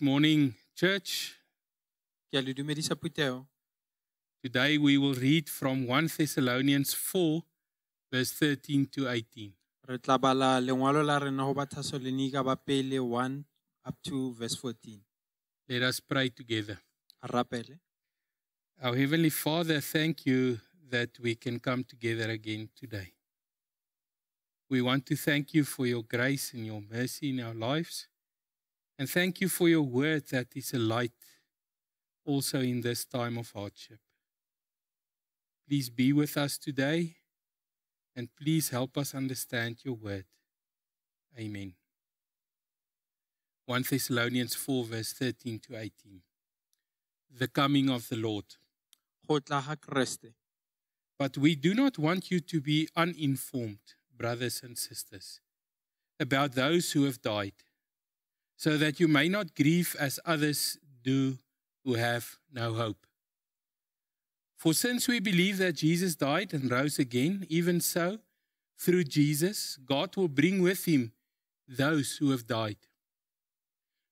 Good morning, church. Today we will read from 1 Thessalonians 4 verse 13 to 18. Re tla bala lengwalo la rena go ba pele 1 up to verse 14. Let us pray together. Rapele. Our heavenly Father, thank you that we can come together again today. We want to thank you for your grace and your mercy in our lives. And thank you for your word that is a light also in this time of hardship. Please be with us today and please help us understand your word. Amen. 1 Thessalonians 4, verse 13 to 18. The coming of the Lord. But we do not want you to be uninformed, brothers and sisters, about those who have died so that you may not grieve as others do who have no hope. For since we believe that Jesus died and rose again, even so, through Jesus, God will bring with him those who have died.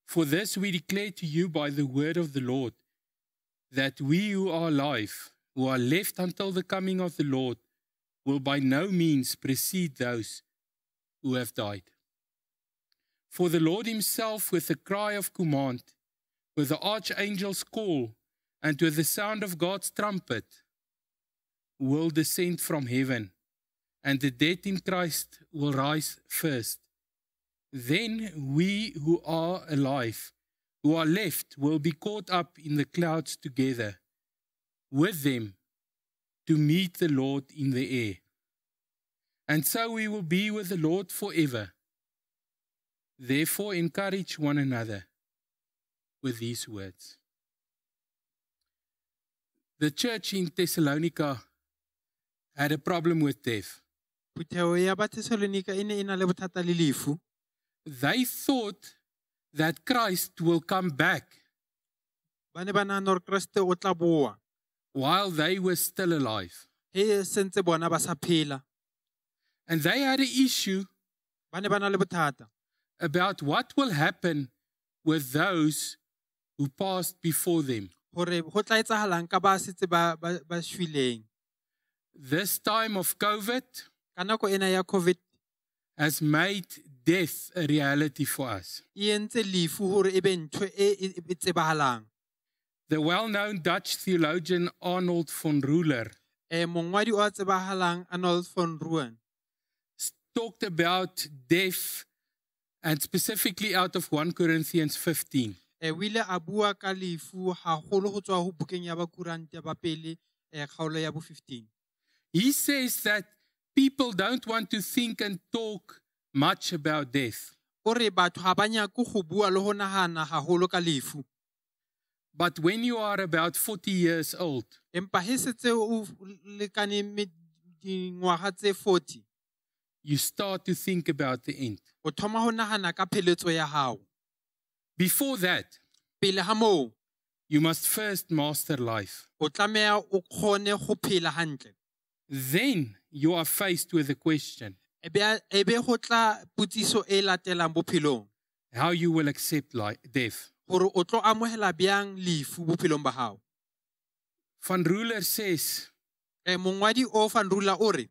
For this we declare to you by the word of the Lord, that we who are alive, who are left until the coming of the Lord, will by no means precede those who have died. For the Lord himself, with a cry of command, with the archangel's call, and with the sound of God's trumpet, will descend from heaven, and the dead in Christ will rise first. Then we who are alive, who are left, will be caught up in the clouds together with them to meet the Lord in the air. And so we will be with the Lord forever. Therefore, encourage one another with these words. The church in Thessalonica had a problem with death. They thought that Christ will come back while they were still alive. And they had an issue about what will happen with those who passed before them. This time of COVID has made death a reality for us. The well known Dutch theologian Arnold von Ruler eh, talked about death and specifically out of 1 Corinthians eh, eh, 15. He says that people don't want to think and talk much about death, but when you are about 40 years old, you start to think about the end o thoma ka pheletso ya before that pele moo you must first master life o o kgone go phela then you are faced with a question go tla e latelang bophelong how you will accept life, death gore o tlo lefu bophelong ba van ruler says mongwadi o van ruler o re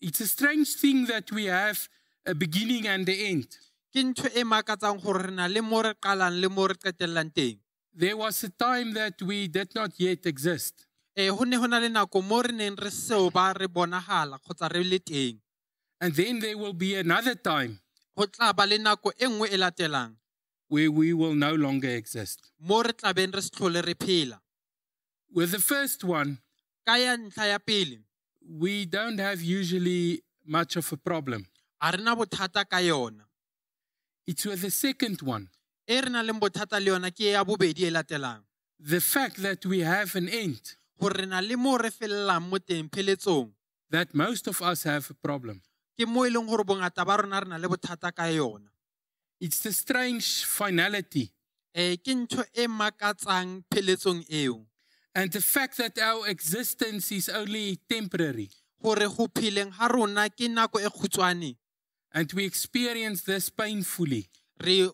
it's a strange thing that we have a beginning and the end. There was a time that we did not yet exist. And then there will be another time where we will no longer exist. We're the first one, we don't have usually much of a problem. It was the second one. The fact that we have an end. That most of us have a problem. It's the strange finality. And the fact that our existence is only temporary. And we experience this painfully. When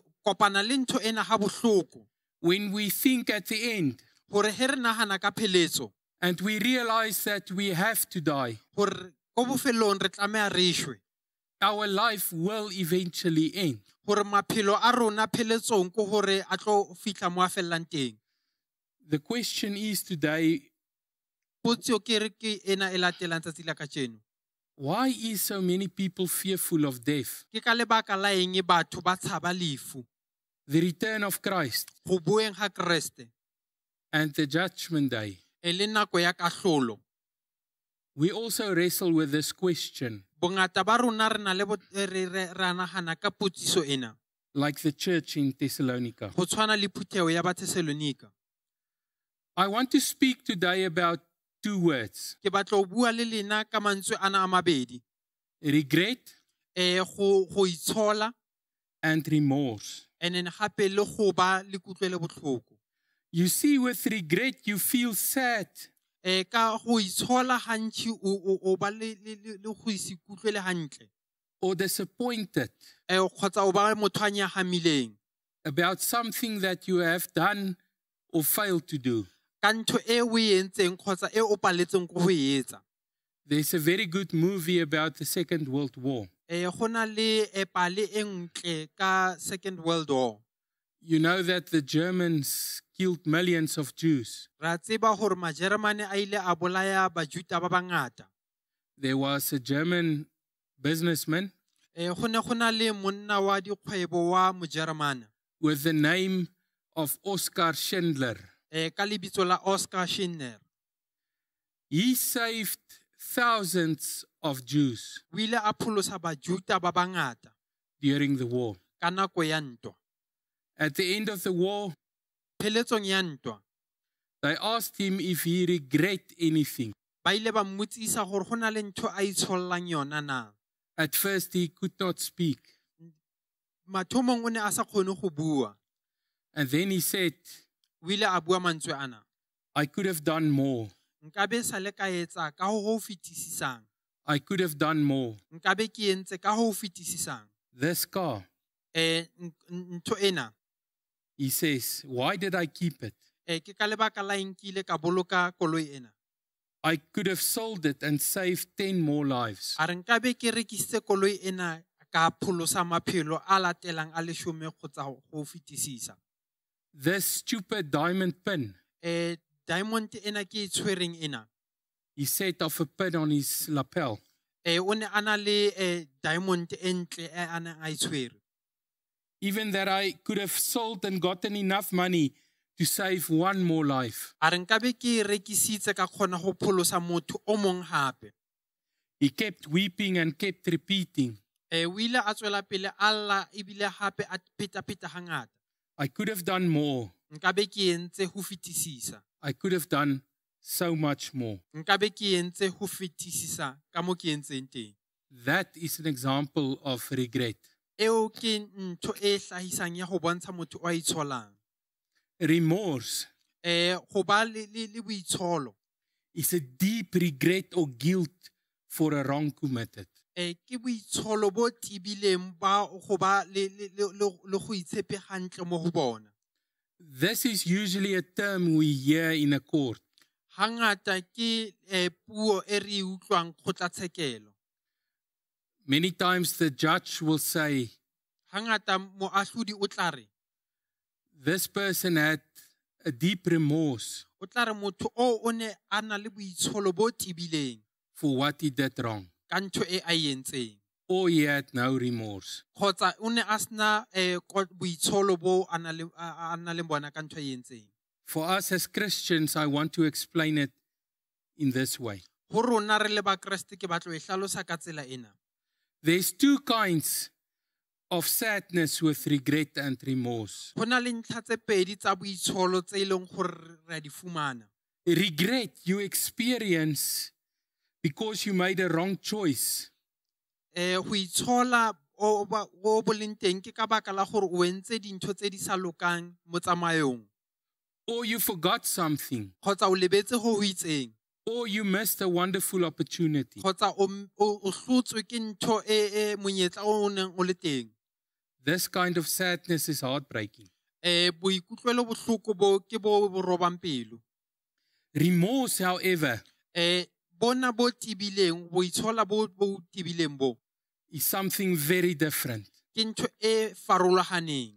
we think at the end, and we realize that we have to die, our life will eventually end. The question is today why is so many people fearful of death? The return of Christ and the judgment day. We also wrestle with this question, like the church in Thessalonica. I want to speak today about two words. ke batla go bua le lena ka mantswe ana a mabedi Regret eh go go itshola and remorse. and then gape le go ba le kutlwele botlhoko You see, with regret, you feel sad. eh ka go itshola o o- ba le le- go hantle or disappointed eh o ba motho a about something that you have done or failed to do. There's a very good movie about the Second World War. You know that the Germans killed millions of Jews. There was a German businessman eh, with the name of Oskar Schindler eh, ka lebitso la Oscar Schindler. He saved thousands of Jews O ile a pholosa bajuta ba bangata during the war. ka nako ya ntwa. At the end of the war, Pheletsong ya ntwa, they asked him if he regret anything. ba ile ba mmotsisa gore go na le ntho a itshollang yona na. At first he could not speak, Mathomong o ne a sa kgone go bua. and then he said, I could have done more. I could have done more. This car. Eh, he says, Why did I keep it? Eh, I could have sold it and saved 10 more lives this stupid diamond pin. A diamond ena ke in ena. He set off a pin on his lapel. E o ne ana diamond in, e swear. Even that I could have sold and gotten enough money to save one more life. ka He kept weeping and kept repeating. a I could have done more. I could have done so much more. That is an example of regret. Remorse eh, is a deep regret or guilt for a wrong committed. Eh, ke boitsholo bo tibileng ba go ba le go mo go bona This is usually a term we hear in a court. Hangata ke eh, puo e re utlwang kgotlatshekelo. Many times the judge will say, Hangata o tla re, This person had a deep remorse. O tla re motho o o ne a na le boitsholo bo tibileng. For what he did wrong ka ntho e a entseng or yet no remorse. o ne a eh, boitsholo bo a bona ka ntho e entseng For us as Christians, I want to explain it in this way go rona re le ke batlo e ka tsela ena There's two kinds of sadness with regret and remorse. le pedi tsa boitsholo tse leng gore re di fumana Regret you experience because you made a wrong choice. go eh, itshola o teng ke ka baka la gore o entse dintho tse di sa lokang mo tsamayong or you forgot something, kgotsa o lebetse go go itseng or you missed a wonderful opportunity. kgotsa hlotswe ke ntho e e monyetla o o neng o le teng This kind of sadness is heartbreaking. Eh, boikutlwelo bo ke bo bo robang pelo Remorse, however, eh, bona bo tibileng bo itshola bo bo tibileng bo is something very different. ke ntho e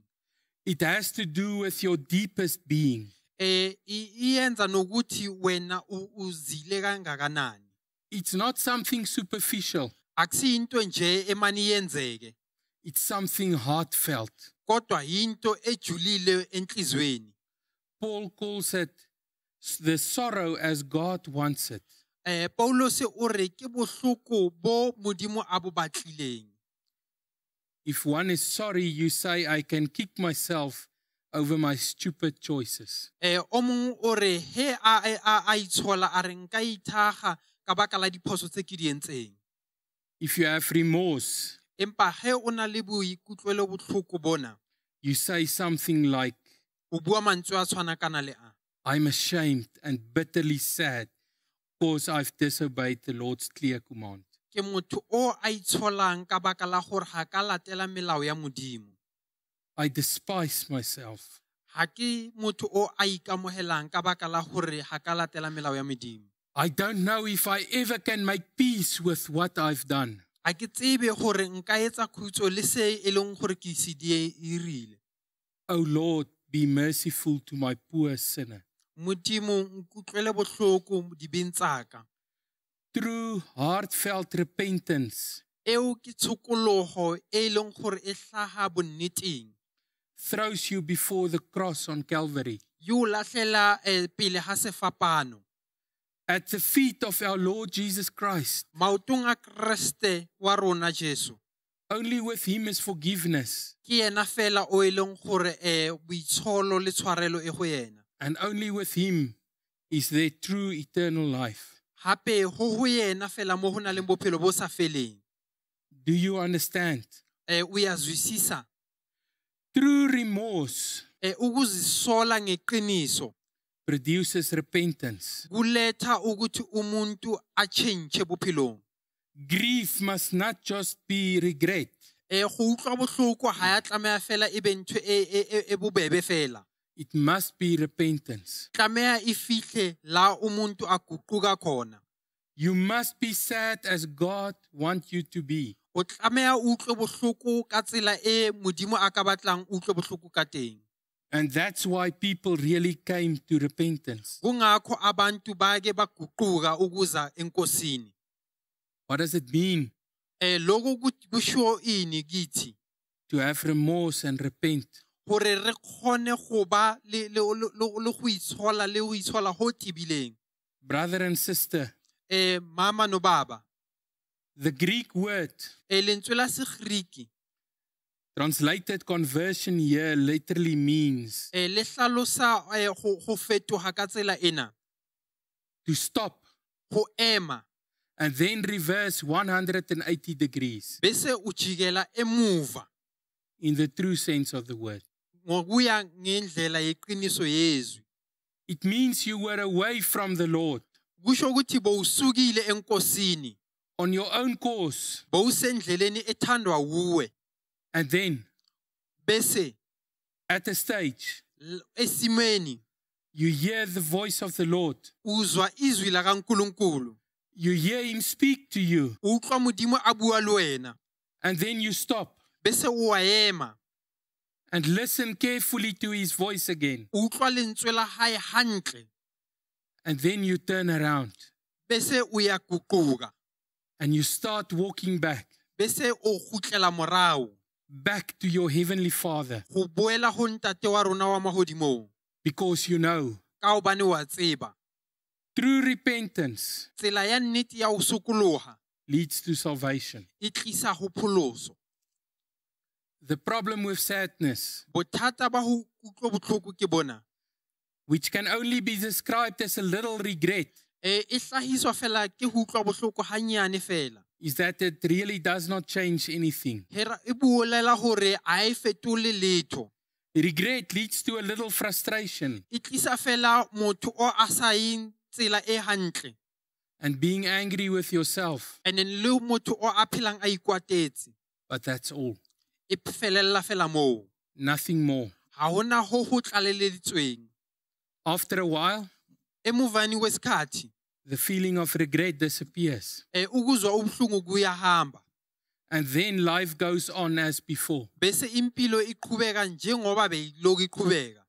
It has to do with your deepest being. iyenza nokuthi wena uzile kangakanani It's not something superficial, akusiyinto nje emani yenzeke it's something heartfelt. kodwa yinto ejulile enhlizweni Paul calls it the sorrow as God wants it eh, Paulus o re ke bohloko bo modimo a bo batlileng. If one is sorry, you say, I can kick myself over my stupid choices. Eh, o mong o re he a a a, itshola a ithaga ka diphoso tse ke If you have remorse, empa he o na le boikutlwelo botlhoko bona, you say something like, o bua mantswe a tshwana kana le a. I'm ashamed and bitterly sad because I've disobeyed the Lord's clear command. ke motho o a itsholang ka baka la gore ga ka latela melao ya modimo I despise myself. ke motho o a ka baka la gore ga ka latela melao ya modimo I don't know if I ever can make peace with what I've done. ga ke tsebe gore nka etsa khutso le se e leng gore ke O oh Lord, be merciful to my poor sinner through heartfelt repentance throws you before the cross on Calvary. Eh, At the feet of our Lord Jesus Christ. Only with Him is forgiveness and only with him is there true eternal life. Do you understand? um True remorse eh, produces repentance. Grief must not just be regret, eh, it must be repentance. You must be sad as God wants you to be. O utlwe bohloko ka tsela e Modimo a ka batlang utlwe bohloko ka teng. And that's why people really came to repentance. Kungakho abantu bake baguquka ukuza enkosini. What does it mean? Eh, ini kithi? To have remorse and repent gore re kgone go ba le go itshola le go itshola go brother and sister eh mama no baba the greek word e lentswe la segriki Translated conversion here literally means to stop and then reverse 180 degrees in the true sense of the word. ngokuya ngendlela yeqiniso yezwi it means you were away from the lord kusho ukuthi bowusukile enkosini on your own course bowusendleleni ethandwa wuwe and then bese at a stage esimeni you hear the voice of the lord uzwa izwi lakaNkuluNkulu you hear him speak to you utlwa modimo a bua le wena and then you stop bese o a ema and listen carefully to his voice again. and then you turn around and you start walking back morao back to your heavenly father because you know ka tseba True repentance leads to salvation. The problem with sadness, which can only be described as a little regret, eh, is that it really does not change anything. Regret leads to a little frustration. And being angry with yourself. But that's all e fela nothing more ha hona ho ho tlaleleditsweng after a while wesikhathi the feeling of regret disappears e ukuzwa and then life goes on as before bese impilo iqhubeka njengoba iqhubeka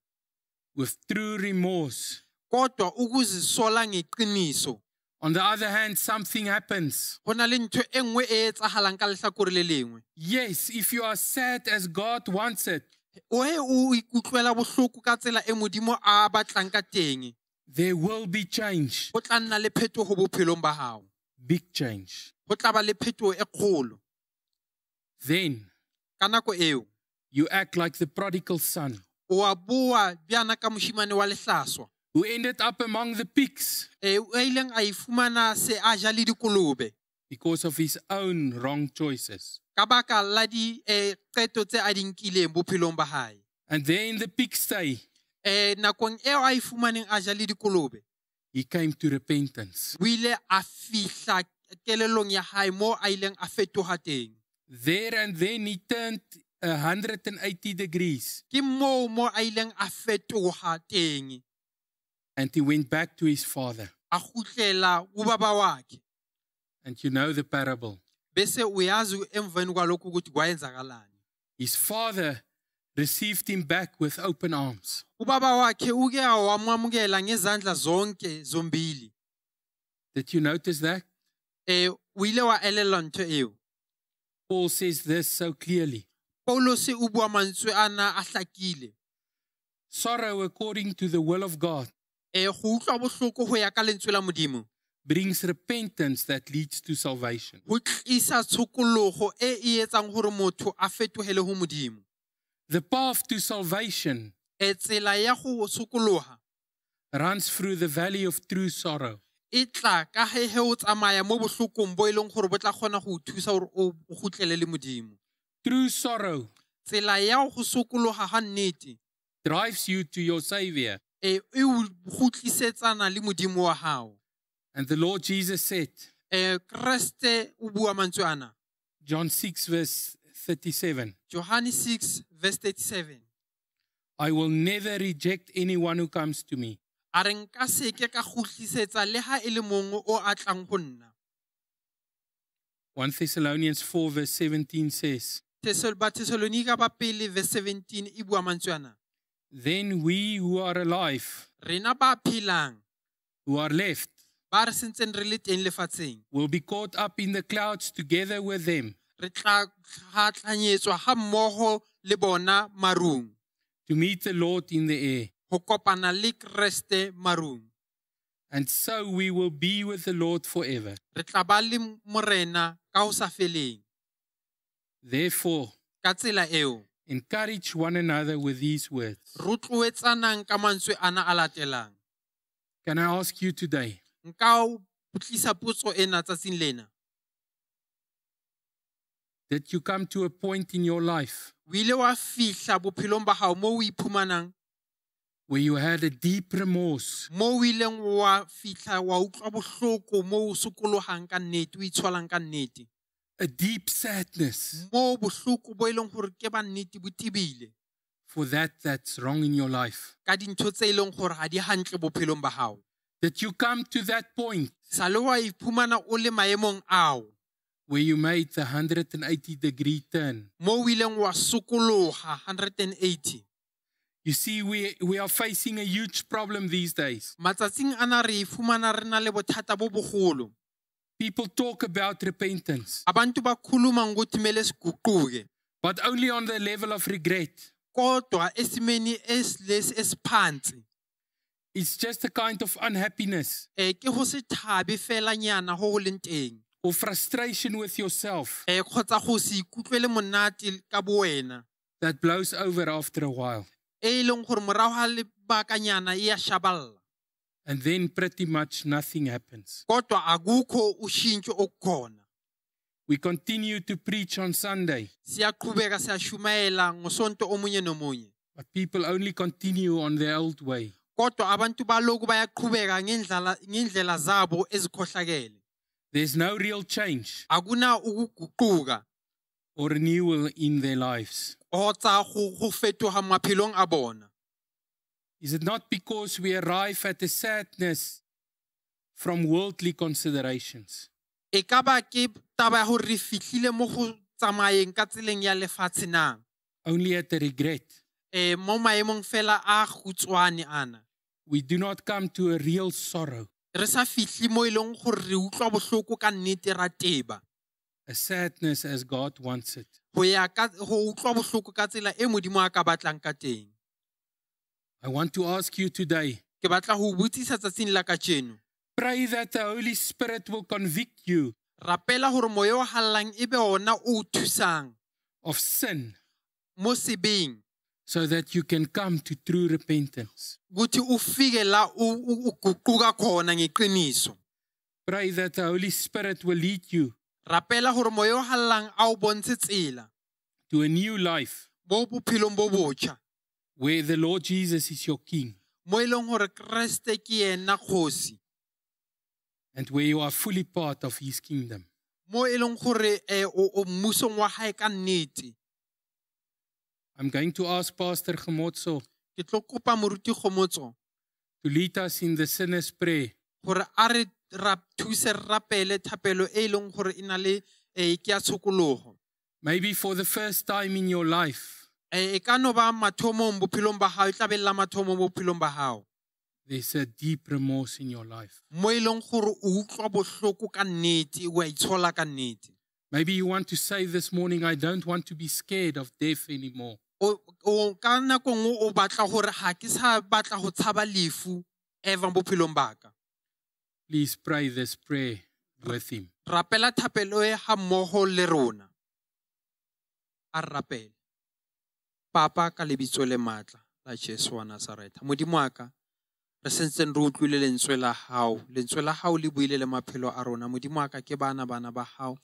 with true remorse kodwa ukuzisola ngeqiniso on the other hand, something happens. Yes, if you are sad as God wants it, there will be change. Big change. Then you act like the prodigal son who ended up among the pigs because of his own wrong choices. And there in the pigsty, he came to repentance. There and then he turned 180 degrees. And he went back to his father. And you know the parable. His father received him back with open arms. Did you notice that? Eh, Paul says this so clearly. Sorrow according to the will of God. Eh, brings repentance that leads to salvation. The path to salvation runs through the valley of true sorrow. True sorrow drives you to your Savior. And the Lord Jesus said, John 6, verse 37. 6, verse 37. I will never reject anyone who comes to me. One Thessalonians 4 verse 17 says. Thessalonica verse 17 then we who are alive, rena ba who are left, ba re re le teng will be caught up in the clouds together with them re tla hatlanyetswa ha mmoho le bona marung, to meet the Lord in the air. ho kopana le marung. And so we will be with the Lord forever. Re tla ba le morena ka ho sa feleng. Therefore, ka tsela eo, Encourage one another with these words. Can I ask you today? Did you come to a point in your life where you had a deep remorse? a deep sadness for that that's wrong in your life. That you come to that point sa le wa iphumana o le where you made the 180 degree turn. mo o ileng ha 180 You see, we, we are facing a huge problem these days. People talk about repentance, but only on the level of regret. It's just a kind of unhappiness eh, or frustration with yourself eh, that blows over after a while and then pretty much nothing happens. We continue to preach on Sunday, but people only continue on their old way. There's no real change or renewal in their lives. Is it not because we arrive at a sadness from worldly considerations? e ka ba ke taba ya gore re fitlhile mo go tsamayeng ka tseleng ya lefatshe Only at a regret. E mo maemong fela a gotswane ana We do not come to a real sorrow, re sa mo gore re utlwa ka nnete ra teba a sadness as God wants it. go ya ka- go utlwa ka tsela e modimo a ka batlang ka teng I want to ask you today. Pray that the Holy Spirit will convict you rapela gore moya o hallang e be ona o thusang of sin mo sebeng so that you can come to true repentance kuthi ufike la uguquka khona ngeqiniso pray that the holy spirit will lead you rapela gore moya o hallang a o bontshe tsela to a new life bo bophelong bo botjha where the Lord Jesus is your king and where you are fully part of his kingdom. Eh, I'm going to ask Pastor Gomotso to lead us in the sinner's prayer. a eh, Maybe for the first time in your life Eh, e ka no ba mathomong bophelong ba gago e tla belela mathomong bophelong ba gago There's a deep remorse in your life. Maybe you want to say this morning, I don't want to be scared of death anymore. Please pray this prayer with him. rapela thapelo e ga mmogo le rona a re papa ka lebitso le maatla la jesu wa nazareta modimo wa ka re sentseng re utlwile lentswe la hao lentswe la hao le buile le maphelo a rona modimo ke bana bana ba hao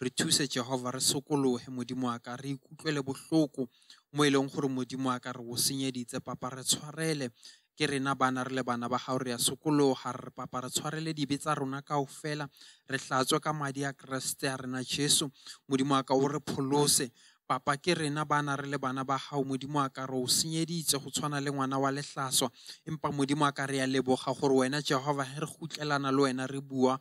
re thuse jehova re sokolohe modimo wa ka re ikutlwele bohloko mo e leng gore modimo wa re go senyeditse papa re tshwarele ke rena bana re le bana ba gago re ya sokologa re papa re tshwarele dibe tsa rona kao fela re tlatswe ka madi a keresete a rena jesu modimo wa o re pholose papa ke rena bana re le bana ba gago modimo a ka re o senyeditse go tshwana le ngwana wa lehlaswa empa modimo a ka re ya leboga gore wena jehova ge re gutlelana le wena re bua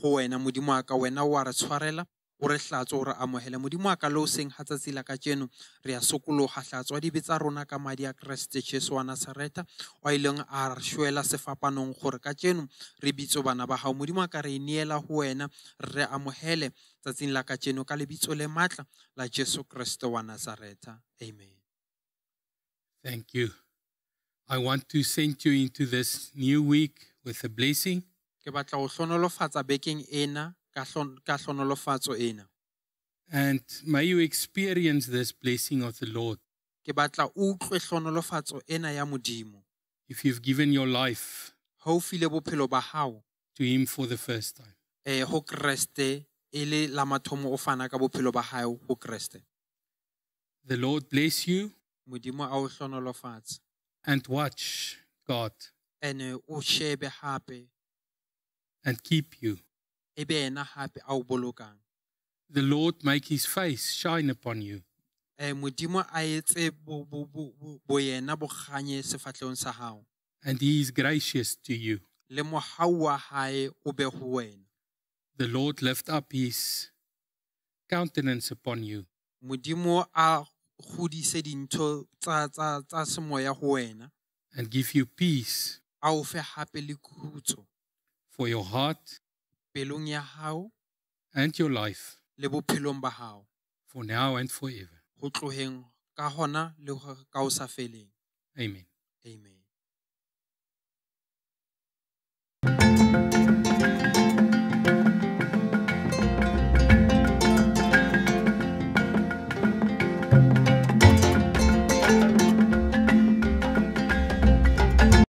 go wena modimo a ka wena o a re tshwarela o re tlatso re amogele modimo a ka le o seng ga tsatsi la ka jeno re sokologa dibe tsa rona ka madi a keresete jesu wa nasareta o a ileng a shwela sefapanong gore ka jeno re bitso bana ba gago modimo a ka re neela go wena re amogele tsatsing la ka jeno ka lebitso le maatla la jesu wa nasareta amen thank you i want to send you into this new week with a blessing ke batla go tlhonolofatsa bekeng ena and may you experience this blessing of the Lord. If you've given your life to Him for the first time, eh, the Lord bless you and watch God and keep you. The Lord make his face shine upon you eh, and he is gracious to you. The Lord lift up his countenance upon you and give you peace, for your heart pelong ya hao and your life le bophelong ba hao for now and forever. Go ka hona le ka o sa feleng. Amen. Amen.